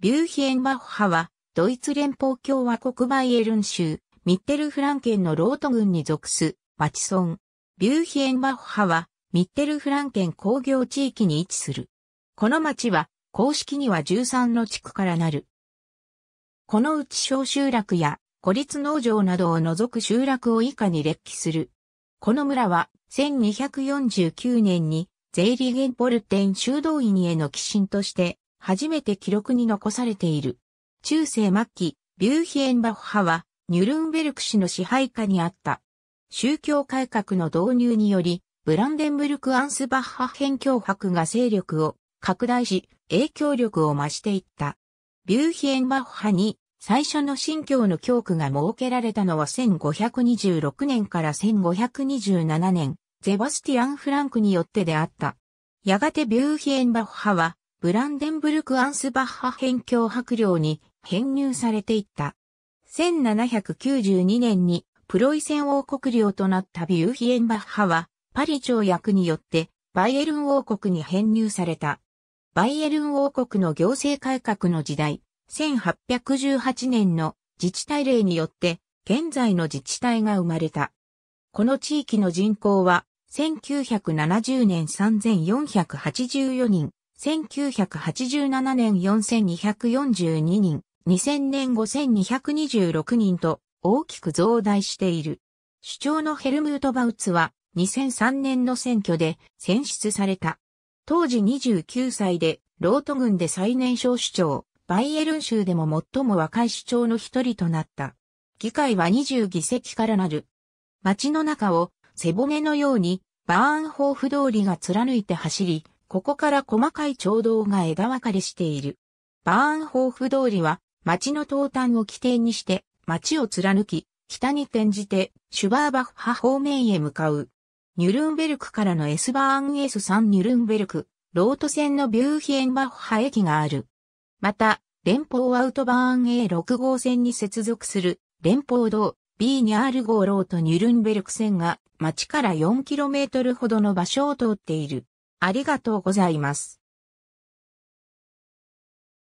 ビューヒエンバッハは、ドイツ連邦共和国バイエルン州、ミッテルフランケンのロート郡に属す、町村。ビューヒエンバッハは、ミッテルフランケン工業地域に位置する。この町は、公式には13の地区からなる。このうち小集落や、孤立農場などを除く集落を以下に列記する。この村は、1249年に、ゼイリゲンポルテン修道院への寄進として、初めて記録に残されている。中世末期、ビューヒエンバッハは、ニュルンベルク氏の支配下にあった。宗教改革の導入により、ブランデンブルク・アンスバッハ編教迫が勢力を拡大し、影響力を増していった。ビューヒエンバッハに最初の新教の教区が設けられたのは1526年から1527年、ゼバスティアン・フランクによってであった。やがてビューヒエンバッハはブランデンブルク・アンスバッハ編境白領に編入されていった。1792年にプロイセン王国領となったビューヒエンバッハは、パリ条約によってバイエルン王国に編入された。バイエルン王国の行政改革の時代、1818年の自治体令によって現在の自治体が生まれた。この地域の人口は1970年3484人、1987年4242人、2000年5226人と大きく増大している。主張のヘルムート・バウツは2003年の選挙で選出された。当時29歳で、ロート軍で最年少首長、バイエルン州でも最も若い首長の一人となった。議会は20議席からなる。街の中を背骨のようにバーンホーフ通りが貫いて走り、ここから細かい町道が枝分かれしている。バーンホーフ通りは、町の東端を起点にして、町を貫き、北に転じて、シュバーバッハ方面へ向かう。ニュルンベルクからの S バーン S3 ニュルンベルク、ロート線のビューヒエンバッハ駅がある。また、連邦アウトバーン A6 号線に接続する、連邦道 B に r 号ロートニュルンベルク線が、町から 4km ほどの場所を通っている。ありがとうございます。